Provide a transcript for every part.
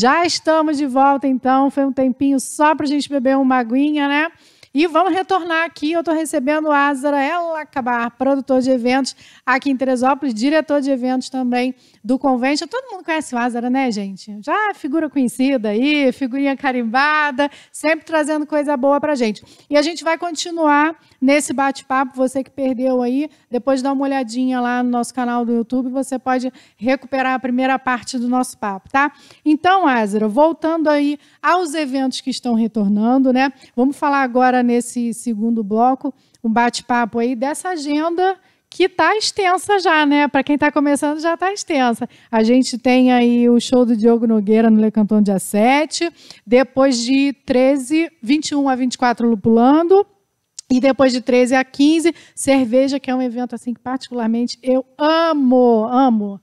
Já estamos de volta, então. Foi um tempinho só para a gente beber uma aguinha, né? E vamos retornar aqui. Eu estou recebendo o ela acabar produtor de eventos aqui em Teresópolis, diretor de eventos também do Convention. Todo mundo conhece o Azara, né, gente? Já figura conhecida aí, figurinha carimbada, sempre trazendo coisa boa para gente. E a gente vai continuar nesse bate-papo. Você que perdeu aí, depois dá uma olhadinha lá no nosso canal do YouTube, você pode recuperar a primeira parte do nosso papo, tá? Então, Azara, voltando aí aos eventos que estão retornando, né? Vamos falar agora agora nesse segundo bloco um bate-papo aí dessa agenda que está extensa já, né? Para quem está começando, já está extensa. A gente tem aí o show do Diogo Nogueira no Lecanton dia 7, depois de 13, 21 a 24 Lupulando, e depois de 13 a 15, cerveja, que é um evento assim que particularmente eu amo, amo.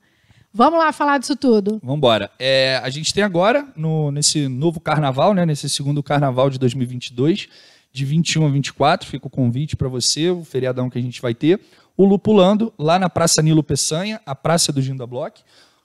Vamos lá falar disso tudo. Vamos embora. É, a gente tem agora, no, nesse novo carnaval, né, nesse segundo carnaval de 2022, de 21 a 24, fica o convite para você, o feriadão que a gente vai ter. O Lupulando, lá na Praça Nilo Peçanha, a Praça do Ginda Block,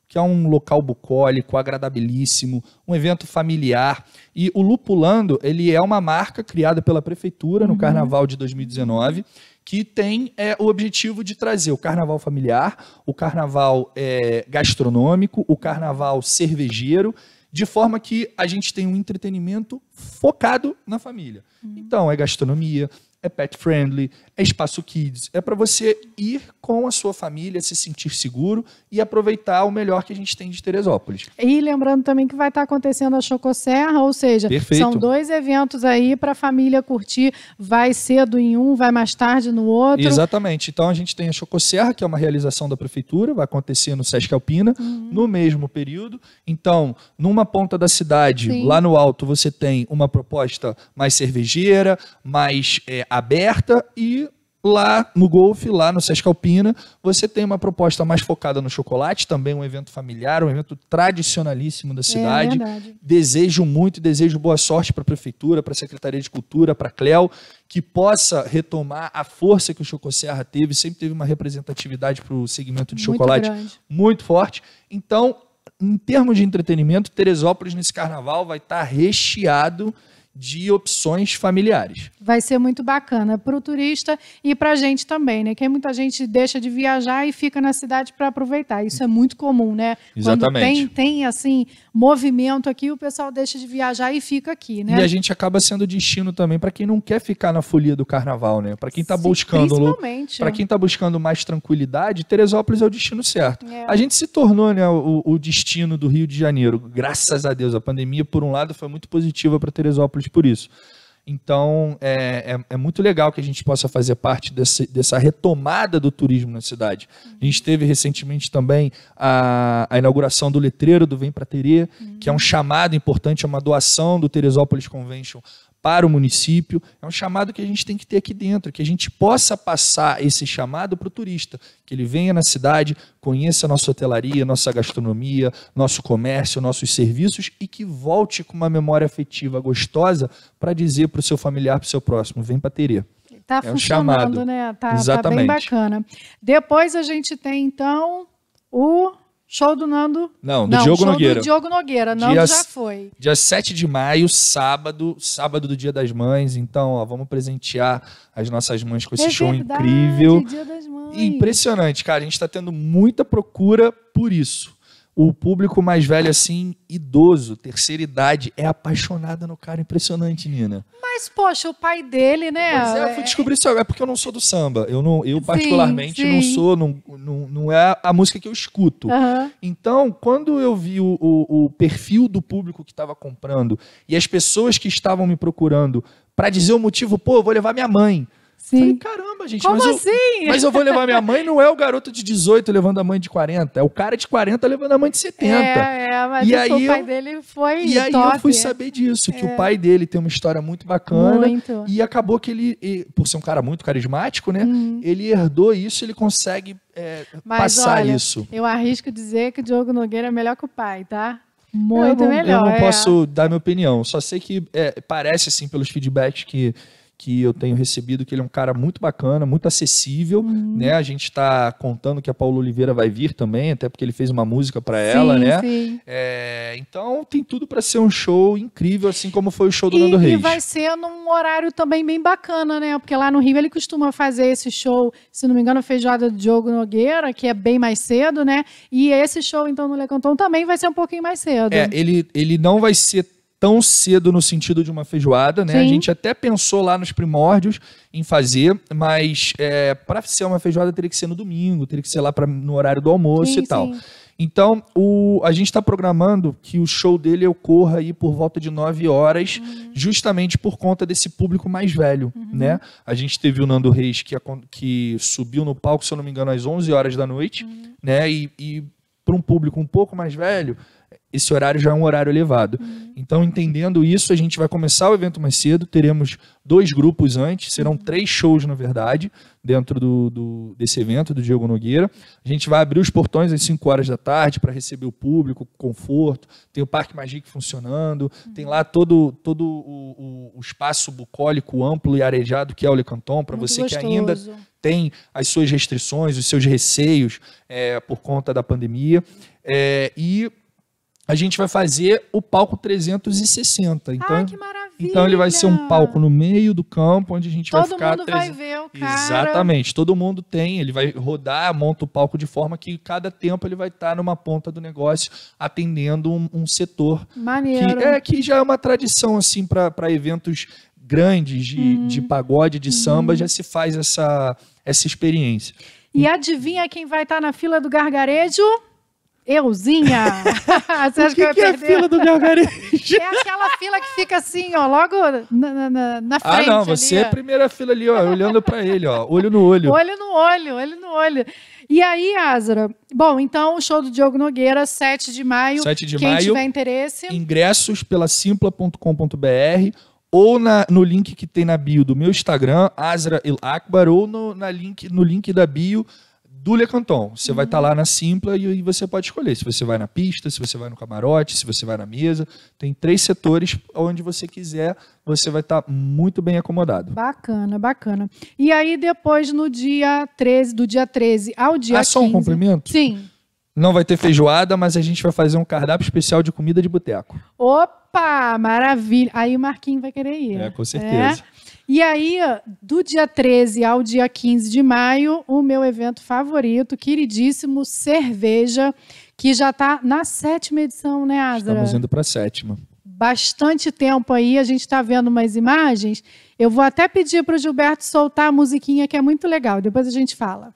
que é um local bucólico, agradabilíssimo, um evento familiar. E o Lupulando, ele é uma marca criada pela prefeitura no uhum. Carnaval de 2019, que tem é, o objetivo de trazer o carnaval familiar, o carnaval é, gastronômico, o carnaval cervejeiro de forma que a gente tem um entretenimento focado na família. Uhum. Então, é gastronomia, é pet friendly, é espaço kids, é para você ir com a sua família, se sentir seguro e aproveitar o melhor que a gente tem de Teresópolis. E lembrando também que vai estar tá acontecendo a Chocosserra, ou seja, Perfeito. são dois eventos aí para a família curtir, vai cedo em um, vai mais tarde no outro. Exatamente. Então a gente tem a Chocosserra, que é uma realização da prefeitura, vai acontecer no Sesc Alpina, uhum. no mesmo período. Então, numa ponta da cidade, Sim. lá no alto, você tem uma proposta mais cervejeira, mais é, aberta e lá no Golf, lá no Sesc Alpina, você tem uma proposta mais focada no chocolate, também um evento familiar, um evento tradicionalíssimo da é cidade. É desejo muito, desejo boa sorte para a prefeitura, para a Secretaria de Cultura, para a Cleo, que possa retomar a força que o Chocoserra teve, sempre teve uma representatividade para o segmento de muito chocolate grande. muito forte. Então, em termos de entretenimento, Teresópolis nesse carnaval vai estar tá recheado de opções familiares vai ser muito bacana para o turista e para a gente também, né? Que muita gente deixa de viajar e fica na cidade para aproveitar. Isso é muito comum, né? Exatamente. Quando tem, tem, assim, movimento aqui, o pessoal deixa de viajar e fica aqui, né? E a gente acaba sendo destino também para quem não quer ficar na folia do carnaval, né? Para quem está buscando... Para quem está buscando mais tranquilidade, Teresópolis é o destino certo. É. A gente se tornou né, o, o destino do Rio de Janeiro. Graças a Deus, a pandemia, por um lado, foi muito positiva para Teresópolis por isso. Então, é, é, é, muito legal que a gente possa fazer parte desse, dessa retomada do turismo na cidade. Uhum. A gente teve recentemente também a, a inauguração do letreiro do Vem para Terê, uhum. que é um uhum. chamado importante, é uma doação do Teresópolis Convention para o município. É um chamado que a gente tem que ter aqui dentro, que a gente possa passar esse chamado para o turista, que ele venha na cidade, conheça a nossa hotelaria, nossa gastronomia, nosso comércio, nossos serviços e que volte com uma memória afetiva gostosa para dizer para o seu familiar, para o seu próximo, vem para Terê. Está é um chamado. né? Exatamente. Tá, tá bem bacana. Depois a gente tem, então, o Show do Nando? Não, do não, Diogo show Nogueira. Do Diogo Nogueira, não, já foi. Dia 7 de maio, sábado, sábado do Dia das Mães. Então, ó, vamos presentear as nossas mães com esse é show verdade, incrível. Dia das Mães. Impressionante, cara. A gente está tendo muita procura por isso o público mais velho, assim, idoso, terceira idade, é apaixonada no cara. Impressionante, Nina. Mas, poxa, o pai dele, né? Pois é, eu fui é. descobrir isso agora. É porque eu não sou do samba. Eu, não, eu particularmente, sim, sim. não sou, não, não, não é a música que eu escuto. Uhum. Então, quando eu vi o, o, o perfil do público que estava comprando e as pessoas que estavam me procurando para dizer o motivo, pô, eu vou levar minha mãe Sim. Falei, caramba, gente. Como mas assim? Eu, mas eu vou levar minha mãe, não é o garoto de 18 levando a mãe de 40, é o cara de 40 levando a mãe de 70. É, é, mas e aí o pai eu, dele foi. E aí top, eu fui saber disso, é. que o é. pai dele tem uma história muito bacana. Muito. E acabou que ele, por ser um cara muito carismático, né? Hum. Ele herdou isso, ele consegue é, mas, passar olha, isso. Eu arrisco dizer que o Diogo Nogueira é melhor que o pai, tá? Muito eu não, melhor. Eu não é. posso dar minha opinião, só sei que é, parece, assim, pelos feedbacks que que eu tenho recebido, que ele é um cara muito bacana, muito acessível, uhum. né? A gente está contando que a Paula Oliveira vai vir também, até porque ele fez uma música para ela, né? Sim. É, então tem tudo para ser um show incrível, assim como foi o show do e, Nando Reis. E vai ser num horário também bem bacana, né? Porque lá no Rio ele costuma fazer esse show, se não me engano, feijoada do Diogo Nogueira, que é bem mais cedo, né? E esse show então no Lecanton também vai ser um pouquinho mais cedo. É, ele ele não vai ser tão cedo no sentido de uma feijoada, né? Sim. A gente até pensou lá nos primórdios em fazer, mas é, para ser uma feijoada teria que ser no domingo, teria que ser lá pra, no horário do almoço sim, e tal. Sim. Então, o, a gente está programando que o show dele ocorra aí por volta de 9 horas, uhum. justamente por conta desse público mais velho, uhum. né? A gente teve o Nando Reis que, que, subiu no palco, se eu não me engano, às 11 horas da noite, uhum. né? E, e para um público um pouco mais velho, esse horário já é um horário elevado. Uhum. Então, entendendo isso, a gente vai começar o evento mais cedo. Teremos dois grupos antes, serão uhum. três shows, na verdade, dentro do, do desse evento do Diego Nogueira. A gente vai abrir os portões às 5 horas da tarde para receber o público, conforto. Tem o Parque Magique funcionando, uhum. tem lá todo, todo o, o, o, espaço bucólico amplo e arejado que é o Lecanton, para você gostoso. que ainda tem as suas restrições, os seus receios é, por conta da pandemia. É, e a gente vai fazer o palco 360. Então, Ai, que maravilha! Então ele vai ser um palco no meio do campo, onde a gente todo vai ficar... Todo mundo vai ver o cara. Exatamente, todo mundo tem, ele vai rodar, monta o palco de forma que cada tempo ele vai estar tá numa ponta do negócio, atendendo um, um setor. Maneiro. Que, é, que já é uma tradição, assim, para eventos grandes de, uhum. de pagode, de samba, uhum. já se faz essa, essa experiência. E adivinha quem vai estar tá na fila do gargarejo? Euzinha! Você acha que, que, que é a fila do gargarejo? É aquela fila que fica assim, ó, logo na, na, na ah, frente. Ah, não, você ali, é a primeira fila ali, ó, olhando para ele, ó, olho no olho. Olho no olho, olho no olho. E aí, Azra, bom, então o show do Diogo Nogueira, 7 de maio. 7 de quem maio. Quem tiver interesse. Ingressos pela simpla.com.br ou na, no link que tem na bio do meu Instagram, Azra Akbar, ou no, na link, no link da bio do Le Canton. Você tá uhum. vai estar tá lá na Simpla e, e, você pode escolher se você vai na pista, se você vai no camarote, se você vai na mesa. Tem três setores onde você quiser, você vai estar tá muito bem acomodado. Bacana, bacana. E aí depois no dia 13, do dia 13 ao dia ah, 15. Ah, só um cumprimento. Sim. Não vai ter feijoada, mas a gente vai fazer um cardápio especial de comida de boteco. Opa, maravilha. Aí o Marquinhos vai querer ir. É, né? com certeza. É? E aí, do dia 13 ao dia 15 de maio, o meu evento favorito, queridíssimo Cerveja, que já está na sétima edição, né, Asa? Estamos indo para a sétima. Bastante tempo aí, a gente está vendo umas imagens. Eu vou até pedir para o Gilberto soltar a musiquinha, que é muito legal, depois a gente fala.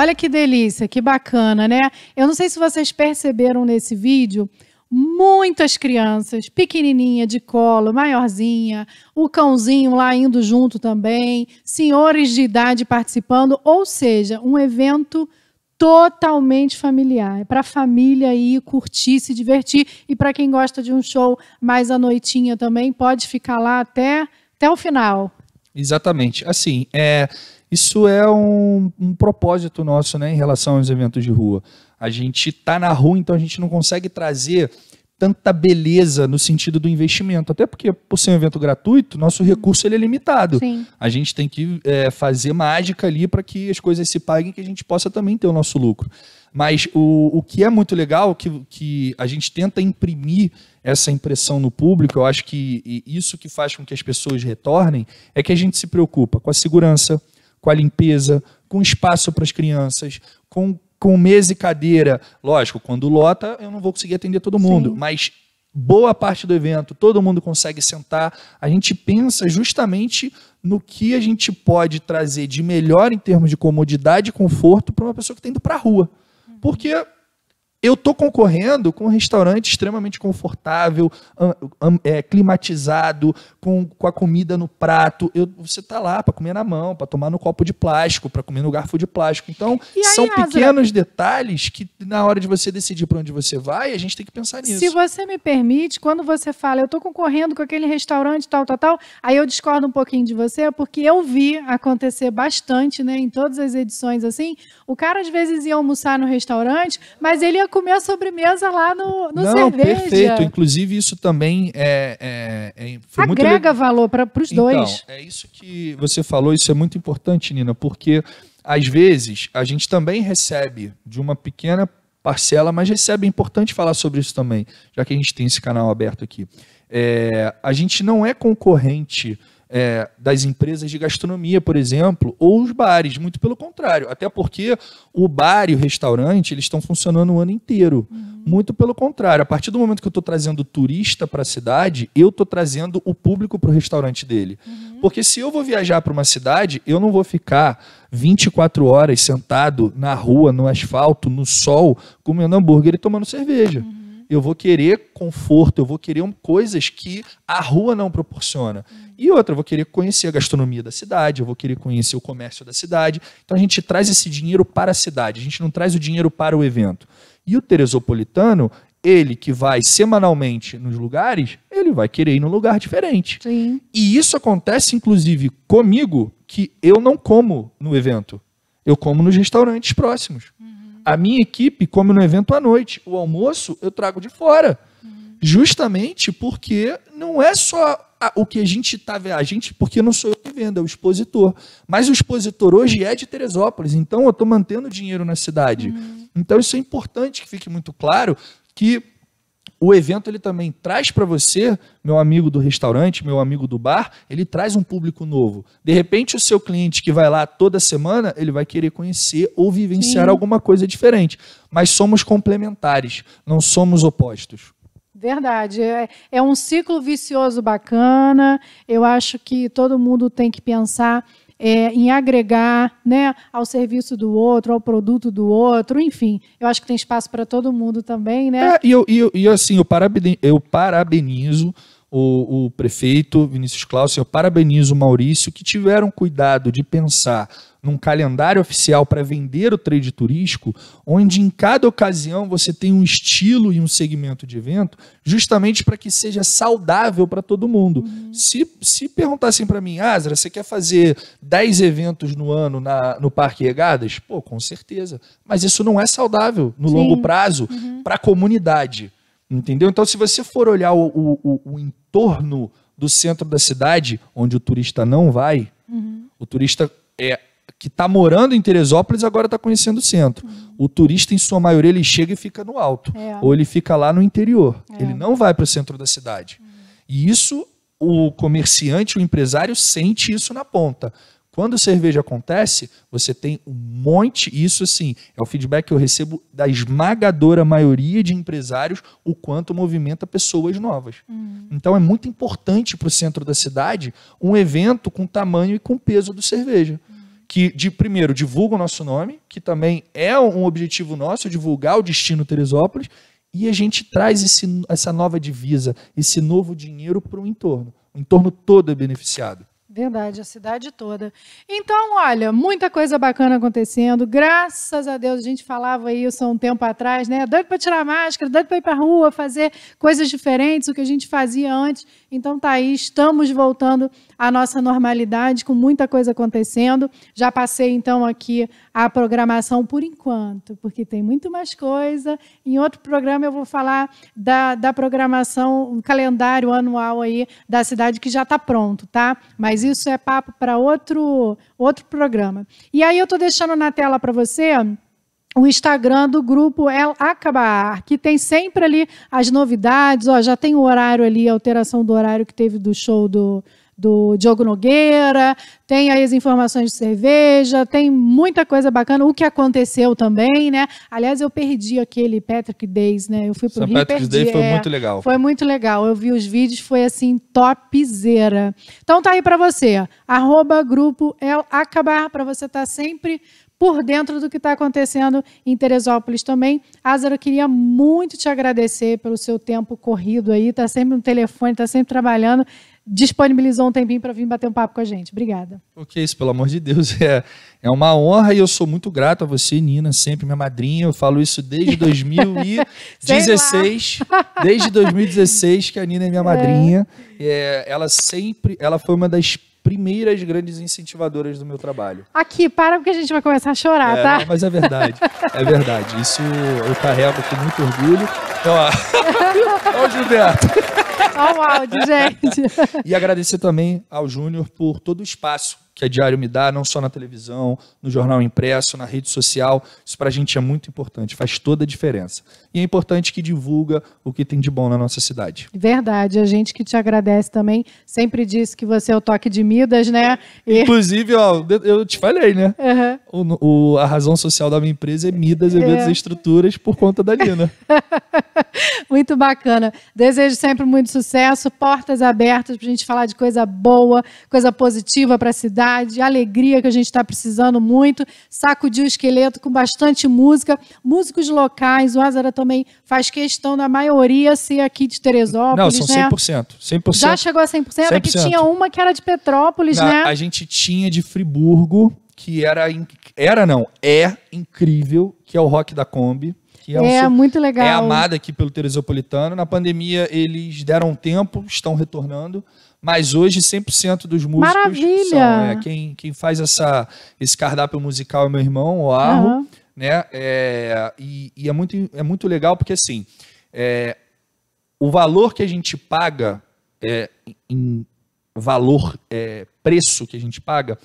Olha que delícia, que bacana, né? Eu não sei se vocês perceberam nesse vídeo, muitas crianças, pequenininha de colo, maiorzinha, o cãozinho lá indo junto também, senhores de idade participando, ou seja, um evento totalmente familiar. É para a família ir curtir, se divertir. E para quem gosta de um show mais à noitinha também, pode ficar lá até, até o final. Exatamente. Assim, é, isso é um, um propósito nosso né, em relação aos eventos de rua. A gente está na rua, então a gente não consegue trazer tanta beleza no sentido do investimento. Até porque, por ser um evento gratuito, nosso recurso ele é limitado. Sim. A gente tem que é, fazer mágica ali para que as coisas se paguem que a gente possa também ter o nosso lucro. Mas o, o que é muito legal, que, que a gente tenta imprimir essa impressão no público, eu acho que isso que faz com que as pessoas retornem, é que a gente se preocupa com a segurança, com a limpeza, com espaço para as crianças, com, com mesa e cadeira. Lógico, quando lota, eu não vou conseguir atender todo mundo, Sim. mas boa parte do evento, todo mundo consegue sentar. A gente pensa justamente no que a gente pode trazer de melhor em termos de comodidade e conforto para uma pessoa que está indo para a rua. Porque eu estou concorrendo com um restaurante extremamente confortável, é, climatizado, com, com, a comida no prato. Eu, você está lá para comer na mão, para tomar no copo de plástico, para comer no garfo de plástico. Então, aí, são Azra, pequenos detalhes que, na hora de você decidir para onde você vai, a gente tem que pensar nisso. Se você me permite, quando você fala, eu estou concorrendo com aquele restaurante tal, tal, tal, aí eu discordo um pouquinho de você, porque eu vi acontecer bastante, né, em todas as edições assim. O cara às vezes ia almoçar no restaurante, mas ele ia comer a sobremesa lá no, no Não, cerveja. Perfeito. Inclusive, isso também é. é, é Agrega valor para os então, dois. É isso que você falou, isso é muito importante, Nina, porque às vezes a gente também recebe de uma pequena parcela, mas recebe. É importante falar sobre isso também, já que a gente tem esse canal aberto aqui. É, a gente não é concorrente é, das empresas de gastronomia, por exemplo, ou os bares, muito pelo contrário. Até porque o bar e o restaurante eles estão funcionando o ano inteiro. Uhum. Muito pelo contrário. A partir do momento que eu estou trazendo turista para a cidade, eu estou trazendo o público para o restaurante dele. Uhum. Porque se eu vou viajar para uma cidade, eu não vou ficar 24 horas sentado na rua, no asfalto, no sol, comendo hambúrguer e tomando cerveja. Uhum eu vou querer conforto, eu vou querer coisas que a rua não proporciona. Uhum. E outra, eu vou querer conhecer a gastronomia da cidade, eu vou querer conhecer o comércio da cidade. Então a gente traz esse dinheiro para a cidade, a gente não traz o dinheiro para o evento. E o Teresopolitano, ele que vai semanalmente nos lugares, ele vai querer ir num lugar diferente. Sim. E isso acontece, inclusive, comigo, que eu não como no evento. Eu como nos restaurantes próximos. Uhum. A minha equipe come no evento à noite. O almoço eu trago de fora. Uhum. Justamente porque não é só o que a gente está vendo, a gente, porque não sou eu que vendo, é o expositor. Mas o expositor hoje é de Teresópolis, então eu estou mantendo dinheiro na cidade. Uhum. Então isso é importante que fique muito claro que o evento ele também traz para você, meu amigo do restaurante, meu amigo do bar, ele traz um público novo. De repente, o seu cliente que vai lá toda semana, ele vai querer conhecer ou vivenciar Sim. alguma coisa diferente. Mas somos complementares, não somos opostos. Verdade. É, é um ciclo vicioso bacana. Eu acho que todo mundo tem que pensar é, em agregar né, ao serviço do outro, ao produto do outro, enfim. Eu acho que tem espaço para todo mundo também, né? É, e, eu, e, eu, e assim, eu, eu parabenizo o, o prefeito Vinícius Claus, eu parabenizo o Maurício, que tiveram cuidado de pensar num calendário oficial para vender o trade turístico, onde em cada ocasião você tem um estilo e um segmento de evento, justamente para que seja saudável para todo mundo. Uhum. Se, se perguntassem para mim, Azra, você quer fazer 10 eventos no ano na, no Parque Regadas? Pô, com certeza. Mas isso não é saudável no Sim. longo prazo uhum. para a comunidade. Entendeu? Então, se você for olhar o, o, o entorno do centro da cidade, onde o turista não vai, uhum. o turista é que está morando em Teresópolis agora está conhecendo o centro. Uhum. O turista, em sua maioria, ele chega e fica no alto. É. Ou ele fica lá no interior. É. Ele não vai para o centro da cidade. Uhum. E isso o comerciante, o empresário, sente isso na ponta. Quando cerveja acontece, você tem um monte, isso assim, é o feedback que eu recebo da esmagadora maioria de empresários, o quanto movimenta pessoas novas. Uhum. Então é muito importante para o centro da cidade um evento com tamanho e com peso do cerveja. Hum. Que, de primeiro, divulga o nosso nome, que também é um objetivo nosso, divulgar o destino Teresópolis, e a gente traz esse, essa nova divisa, esse novo dinheiro para o entorno. O entorno todo é beneficiado. Verdade, a cidade toda. Então, olha, muita coisa bacana acontecendo. Graças a Deus, a gente falava isso há um tempo atrás, né? Doido para tirar máscara, doido para ir para rua, fazer coisas diferentes, o que a gente fazia antes. Então, tá aí, estamos voltando à nossa normalidade, com muita coisa acontecendo. Já passei, então, aqui a programação por enquanto, porque tem muito mais coisa. Em outro programa eu vou falar da, da programação, um calendário anual aí da cidade que já está pronto, tá? Mas isso é papo para outro, outro programa. E aí eu estou deixando na tela para você o Instagram do grupo El Acabar, que tem sempre ali as novidades, ó, já tem o horário ali, a alteração do horário que teve do show do, do Diogo Nogueira, tem aí as informações de cerveja, tem muita coisa bacana, o que aconteceu também, né? Aliás, eu perdi aquele Patrick Days, né? Eu fui pro São Rio Patrick perdi, foi é, muito legal. Foi muito legal. Eu vi os vídeos, foi assim topzera. Então tá aí para você, arroba grupo El Acabar para você estar tá sempre por dentro do que está acontecendo em Teresópolis também. Azar, eu queria muito te agradecer pelo seu tempo corrido aí, está sempre no telefone, está sempre trabalhando disponibilizou um tempinho para vir bater um papo com a gente. Obrigada. Ok, isso, pelo amor de Deus. É, é uma honra e eu sou muito grato a você, Nina, sempre minha madrinha. Eu falo isso desde 2016. desde 2016 que a Nina é minha é. madrinha. É. É, ela sempre, ela foi uma das primeiras grandes incentivadoras do meu trabalho. Aqui, para porque a gente vai começar a chorar, é, tá? Não, mas é verdade, é verdade. Isso eu carrego com muito orgulho. Então, ó, ó Gilberto. Olha o áudio, gente. E agradecer também ao Júnior por todo o espaço que a Diário me dá, não só na televisão, no jornal impresso, na rede social. Isso para a gente é muito importante, faz toda a diferença. E é importante que divulga o que tem de bom na nossa cidade. Verdade, a gente que te agradece também. Sempre disse que você é o toque de Midas, né? E... Inclusive, ó, eu te falei, né? Uhum o, o, a razão social da minha empresa é Midas, Eventos é. e Estruturas, por conta da Lina. muito bacana. Desejo sempre muito sucesso, portas abertas para a gente falar de coisa boa, coisa positiva para a cidade, alegria que a gente está precisando muito, sacudir o esqueleto com bastante música, músicos locais, o Azara também faz questão da maioria ser aqui de Teresópolis, Não, são 100%. Né? 100%. Já chegou a 100%? 100%. É que tinha uma que era de Petrópolis, Na, né? A gente tinha de Friburgo, que era, era não, é incrível, que é o Rock da Kombi. Que é, é um, muito legal. É amada aqui pelo Teresopolitano. Na pandemia eles deram tempo, estão retornando, mas hoje 100% dos músicos Maravilha. são. É, quem, quem faz essa, esse cardápio musical é meu irmão, o Arro. Uhum. Né? É, e, e é, muito, é muito legal porque assim, é, o valor que a gente paga é, em valor, é, preço que a gente paga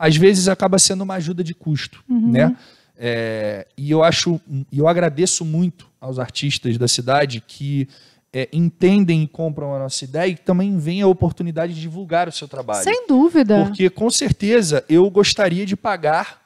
às vezes acaba sendo uma ajuda de custo, uhum. né? É, e eu acho, eu agradeço muito aos artistas da cidade que é, entendem e compram a nossa ideia e também vem a oportunidade de divulgar o seu trabalho. Sem dúvida. Porque com certeza eu gostaria de pagar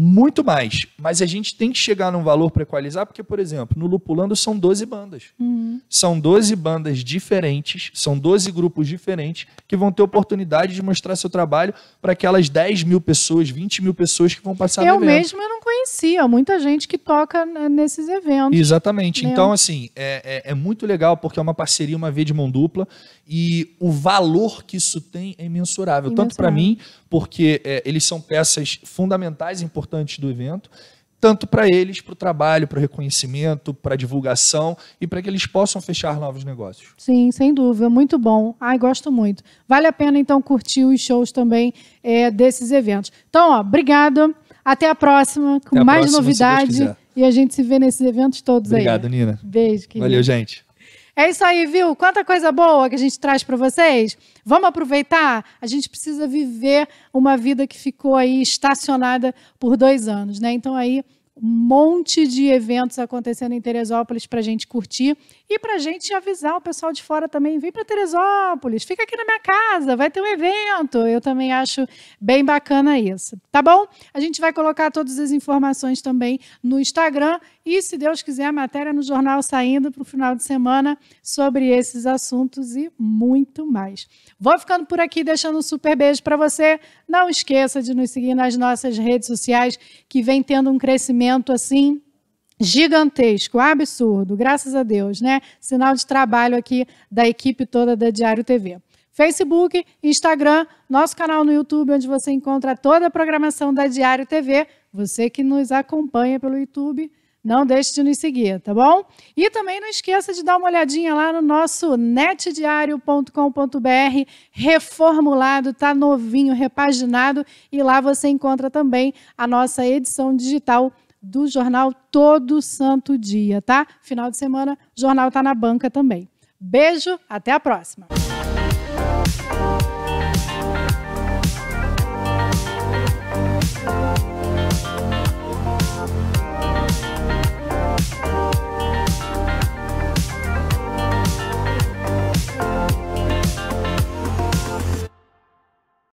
muito mais. Mas a gente tem que chegar num valor para equalizar, porque, por exemplo, no Lupulando são 12 bandas. Uhum. São 12 bandas diferentes, são 12 grupos diferentes que vão ter oportunidade de mostrar seu trabalho para aquelas 10 mil pessoas, 20 mil pessoas que vão passar eu no evento. Eu mesmo não conhecia, muita gente que toca nesses eventos. Exatamente. Mesmo. Então, assim, é, é, é muito legal, porque é uma parceria, uma via de mão dupla e o valor que isso tem é imensurável, tanto para mim, porque é, eles são peças fundamentais, importantes do evento, tanto para eles, para o trabalho, para o reconhecimento, para a divulgação e para que eles possam fechar novos negócios. Sim, sem dúvida, muito bom. Ai, gosto muito. Vale a pena então curtir os shows também é, desses eventos. Então, obrigada. Até a próxima, com a mais próxima, novidade. E a gente se vê nesses eventos todos Obrigado, aí. Obrigado, Nina. Beijo, querido. Valeu, gente. É isso aí, viu? Quanta coisa boa que a gente traz para vocês. Vamos aproveitar? A gente precisa viver uma vida que ficou aí estacionada por dois anos, né? Então aí um monte de eventos acontecendo em Teresópolis para a gente curtir e para a gente avisar o pessoal de fora também. Vem para Teresópolis, fica aqui na minha casa, vai ter um evento. Eu também acho bem bacana isso. Tá bom? A gente vai colocar todas as informações também no Instagram e, se Deus quiser, a matéria no jornal saindo para o final de semana sobre esses assuntos e muito mais. Vou ficando por aqui, deixando um super beijo para você. Não esqueça de nos seguir nas nossas redes sociais, que vem tendo um crescimento crescimento assim gigantesco, absurdo, graças a Deus, né? Sinal de trabalho aqui da equipe toda da Diário TV. Facebook, Instagram, nosso canal no YouTube, onde você encontra toda a programação da Diário TV. Você que nos acompanha pelo YouTube, não deixe de nos seguir, tá bom? E também não esqueça de dar uma olhadinha lá no nosso netdiario.com.br, reformulado, tá novinho, repaginado, e lá você encontra também a nossa edição digital do jornal todo santo dia, tá? Final de semana, jornal tá na banca também. Beijo, até a próxima.